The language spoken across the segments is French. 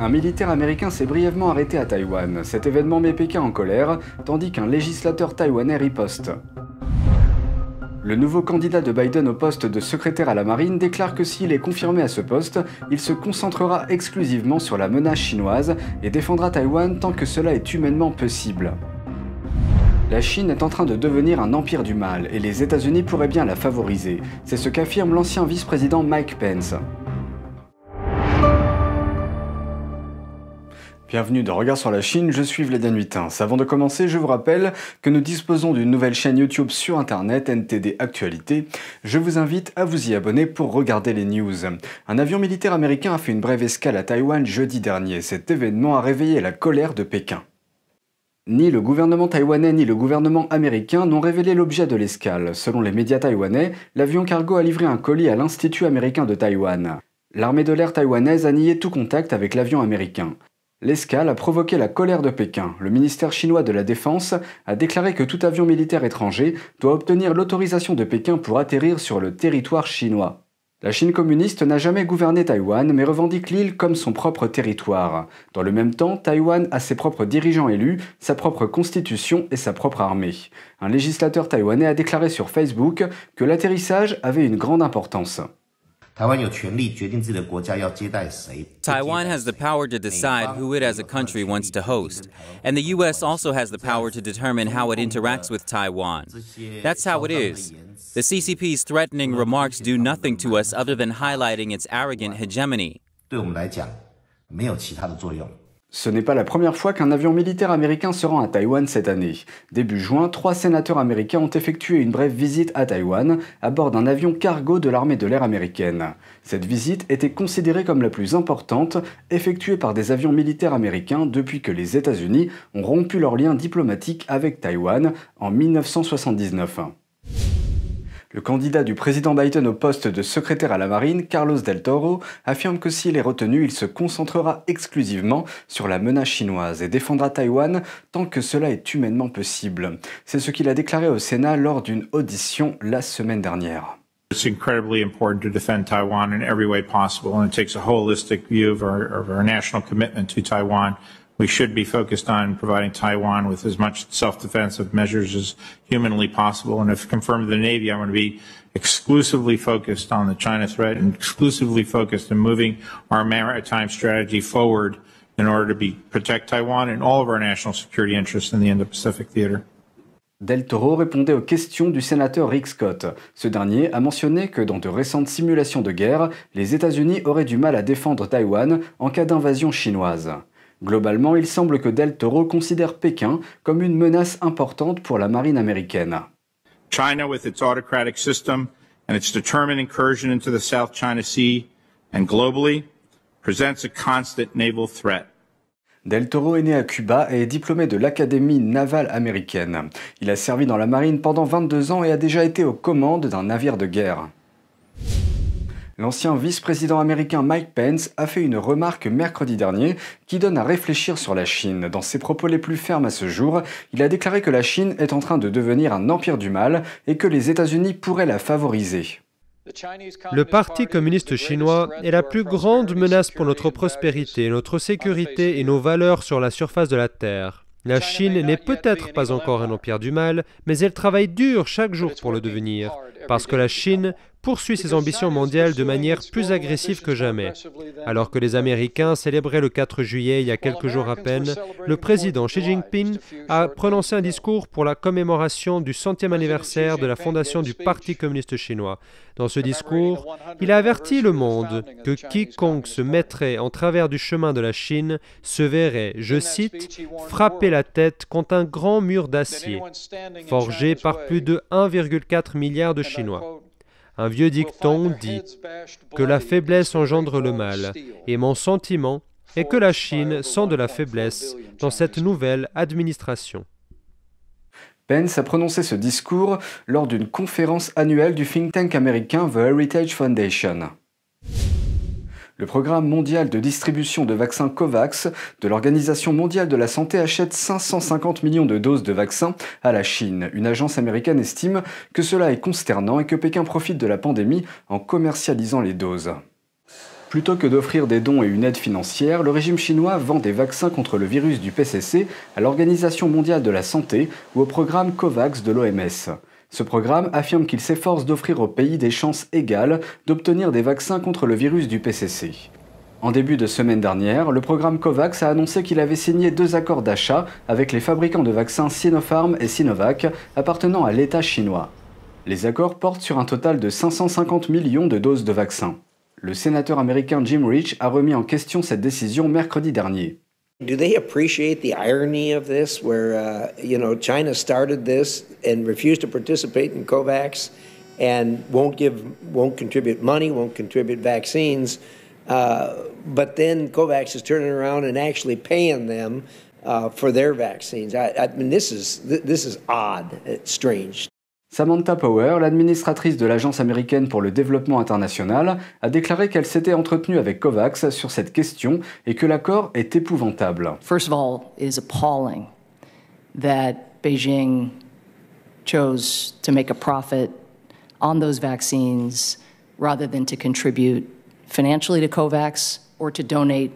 Un militaire américain s'est brièvement arrêté à Taïwan. Cet événement met Pékin en colère, tandis qu'un législateur taïwanais riposte. Le nouveau candidat de Biden au poste de secrétaire à la marine déclare que s'il est confirmé à ce poste, il se concentrera exclusivement sur la menace chinoise et défendra Taïwan tant que cela est humainement possible. La Chine est en train de devenir un empire du mal et les États-Unis pourraient bien la favoriser. C'est ce qu'affirme l'ancien vice-président Mike Pence. Bienvenue dans Regard sur la Chine, je suis Vladan Huitin. Avant de commencer, je vous rappelle que nous disposons d'une nouvelle chaîne YouTube sur internet, NTD Actualité. Je vous invite à vous y abonner pour regarder les news. Un avion militaire américain a fait une brève escale à Taïwan jeudi dernier. Cet événement a réveillé la colère de Pékin. Ni le gouvernement taïwanais ni le gouvernement américain n'ont révélé l'objet de l'escale. Selon les médias taïwanais, l'avion cargo a livré un colis à l'Institut américain de Taïwan. L'armée de l'air taïwanaise a nié tout contact avec l'avion américain. L'escale a provoqué la colère de Pékin. Le ministère chinois de la Défense a déclaré que tout avion militaire étranger doit obtenir l'autorisation de Pékin pour atterrir sur le territoire chinois. La Chine communiste n'a jamais gouverné Taïwan, mais revendique l'île comme son propre territoire. Dans le même temps, Taïwan a ses propres dirigeants élus, sa propre constitution et sa propre armée. Un législateur taïwanais a déclaré sur Facebook que l'atterrissage avait une grande importance. Taiwan has the power to decide who it as a country wants to host, and the U.S. also has the power to determine how it interacts with Taiwan. That's how it is. The CCP's threatening remarks do nothing to us other than highlighting its arrogant hegemony. 对我们来讲，没有其他的作用。Ce n'est pas la première fois qu'un avion militaire américain se rend à Taïwan cette année. Début juin, trois sénateurs américains ont effectué une brève visite à Taïwan à bord d'un avion cargo de l'armée de l'air américaine. Cette visite était considérée comme la plus importante effectuée par des avions militaires américains depuis que les États-Unis ont rompu leurs liens diplomatiques avec Taïwan en 1979. Le candidat du président Biden au poste de secrétaire à la marine, Carlos del Toro, affirme que s'il est retenu, il se concentrera exclusivement sur la menace chinoise et défendra Taïwan tant que cela est humainement possible. C'est ce qu'il a déclaré au Sénat lors d'une audition la semaine dernière. It's incredibly important to defend Taiwan in every way possible, and it takes a holistic view national commitment to We should be focused on providing Taiwan with as much self-defensive measures as humanly possible. And if confirmed to the Navy, I'm going to be exclusively focused on the China threat and exclusively focused on moving our maritime strategy forward in order to be, protect Taiwan and all of our national security interests in the Indo-Pacific theater. Del Toro répondait aux questions du sénateur Rick Scott. Ce dernier a mentionné que dans de récentes simulations de guerre, les États-Unis auraient du mal à défendre Taïwan en cas d'invasion chinoise. Globalement, il semble que Del Toro considère Pékin comme une menace importante pour la marine américaine. China with its autocratic system and its determined incursion into the South China Sea and globally presents a constant naval threat. Del Toro est né à Cuba et est diplômé de l'Académie navale américaine. Il a servi dans la marine pendant 22 ans et a déjà été aux commandes d'un navire de guerre. L'ancien vice-président américain Mike Pence a fait une remarque mercredi dernier qui donne à réfléchir sur la Chine. Dans ses propos les plus fermes à ce jour, il a déclaré que la Chine est en train de devenir un empire du mal et que les États-Unis pourraient la favoriser. Le Parti communiste chinois est la plus grande menace pour notre prospérité, notre sécurité et nos valeurs sur la surface de la Terre. La Chine n'est peut-être pas encore un empire du mal, mais elle travaille dur chaque jour pour le devenir, parce que la Chine poursuit ses ambitions mondiales de manière plus agressive que jamais. Alors que les Américains célébraient le 4 juillet il y a quelques jours à peine, le président Xi Jinping a prononcé un discours pour la commémoration du centième anniversaire de la fondation du Parti communiste chinois. Dans ce discours, il a averti le monde que quiconque se mettrait en travers du chemin de la Chine se verrait, je cite, frapper la tête contre un grand mur d'acier, forgé par plus de 1,4 milliard de Chinois. Un vieux dicton dit que la faiblesse engendre le mal, et mon sentiment est que la Chine sent de la faiblesse dans cette nouvelle administration. Pence a prononcé ce discours lors d'une conférence annuelle du think tank américain The Heritage Foundation. Le programme mondial de distribution de vaccins COVAX de l'Organisation mondiale de la santé achète 550 millions de doses de vaccins à la Chine. Une agence américaine estime que cela est consternant et que Pékin profite de la pandémie en commercialisant les doses. Plutôt que d'offrir des dons et une aide financière, le régime chinois vend des vaccins contre le virus du PCC à l'Organisation mondiale de la santé ou au programme COVAX de l'OMS. Ce programme affirme qu'il s'efforce d'offrir aux pays des chances égales d'obtenir des vaccins contre le virus du PCC. En début de semaine dernière, le programme COVAX a annoncé qu'il avait signé deux accords d'achat avec les fabricants de vaccins Sinopharm et Sinovac appartenant à l'État chinois. Les accords portent sur un total de 550 millions de doses de vaccins. Le sénateur américain Jim Rich a remis en question cette décision mercredi dernier. Do they appreciate the irony of this, where uh, you know China started this and refused to participate in COVAX, and won't give, won't contribute money, won't contribute vaccines, uh, but then COVAX is turning around and actually paying them uh, for their vaccines. I, I, mean, this is this is odd. It's uh, strange. Samantha Power, l'administratrice de l'Agence américaine pour le développement international, a déclaré qu'elle s'était entretenue avec COVAX sur cette question et que l'accord est épouvantable. First of all, it is appalling that Beijing chose to make a profit on those vaccines rather than to contribute financially to COVAX or to donate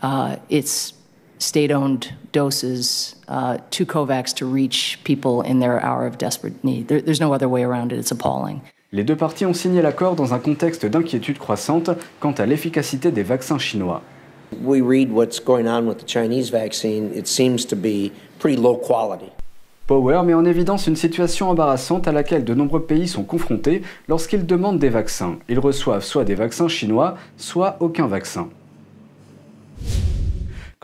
uh, its state owned doses uh, to COVAX to reach people in their hour of desperate need. There, there's no other way around it. It's appalling. Les deux parties ont signé l'accord dans un contexte d'inquiétude croissante quant à l'efficacité des vaccins chinois. We read what's going on with the Chinese vaccine. It seems to be pretty low quality. Power met en évidence une situation embarrassante à laquelle de nombreux pays sont confrontés lorsqu'ils demandent des vaccins. Ils reçoivent soit des vaccins chinois, soit aucun vaccin.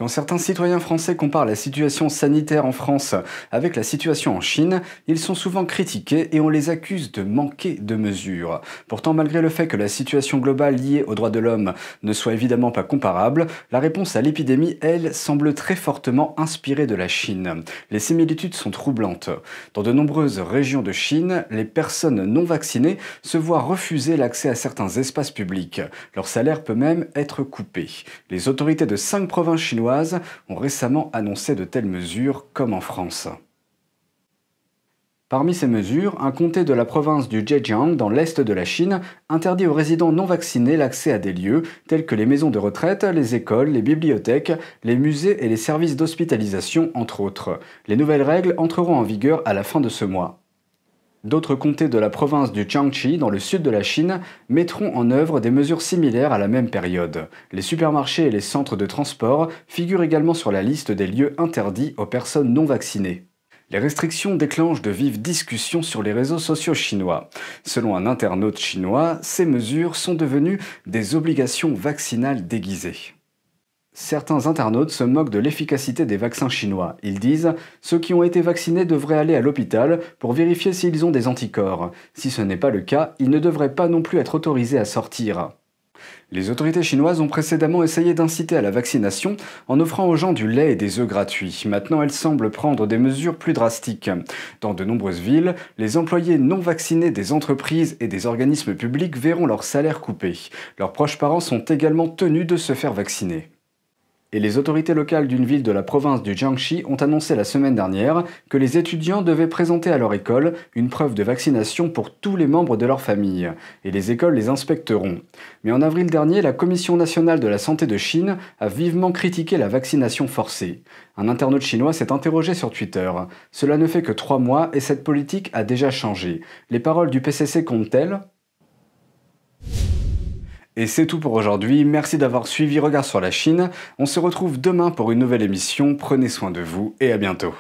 Quand certains citoyens français comparent la situation sanitaire en France avec la situation en Chine, ils sont souvent critiqués et on les accuse de manquer de mesures. Pourtant, malgré le fait que la situation globale liée aux droits de l'homme ne soit évidemment pas comparable, la réponse à l'épidémie, elle, semble très fortement inspirée de la Chine. Les similitudes sont troublantes. Dans de nombreuses régions de Chine, les personnes non vaccinées se voient refuser l'accès à certains espaces publics. Leur salaire peut même être coupé. Les autorités de cinq provinces chinoises ont récemment annoncé de telles mesures, comme en France. Parmi ces mesures, un comté de la province du Zhejiang, dans l'est de la Chine, interdit aux résidents non vaccinés l'accès à des lieux tels que les maisons de retraite, les écoles, les bibliothèques, les musées et les services d'hospitalisation, entre autres. Les nouvelles règles entreront en vigueur à la fin de ce mois. D'autres comtés de la province du Jiangxi, dans le sud de la Chine, mettront en œuvre des mesures similaires à la même période. Les supermarchés et les centres de transport figurent également sur la liste des lieux interdits aux personnes non vaccinées. Les restrictions déclenchent de vives discussions sur les réseaux sociaux chinois. Selon un internaute chinois, ces mesures sont devenues des obligations vaccinales déguisées. Certains internautes se moquent de l'efficacité des vaccins chinois. Ils disent Ceux qui ont été vaccinés devraient aller à l'hôpital pour vérifier s'ils ont des anticorps. Si ce n'est pas le cas, ils ne devraient pas non plus être autorisés à sortir. Les autorités chinoises ont précédemment essayé d'inciter à la vaccination en offrant aux gens du lait et des œufs gratuits. Maintenant, elles semblent prendre des mesures plus drastiques. Dans de nombreuses villes, les employés non vaccinés des entreprises et des organismes publics verront leur salaire coupé. Leurs proches parents sont également tenus de se faire vacciner et les autorités locales d'une ville de la province du Jiangxi ont annoncé la semaine dernière que les étudiants devaient présenter à leur école une preuve de vaccination pour tous les membres de leur famille, et les écoles les inspecteront. Mais en avril dernier, la Commission nationale de la santé de Chine a vivement critiqué la vaccination forcée. Un internaute chinois s'est interrogé sur Twitter. Cela ne fait que trois mois et cette politique a déjà changé. Les paroles du PCC comptent-elles et c'est tout pour aujourd'hui. Merci d'avoir suivi Regard sur la Chine. On se retrouve demain pour une nouvelle émission. Prenez soin de vous et à bientôt.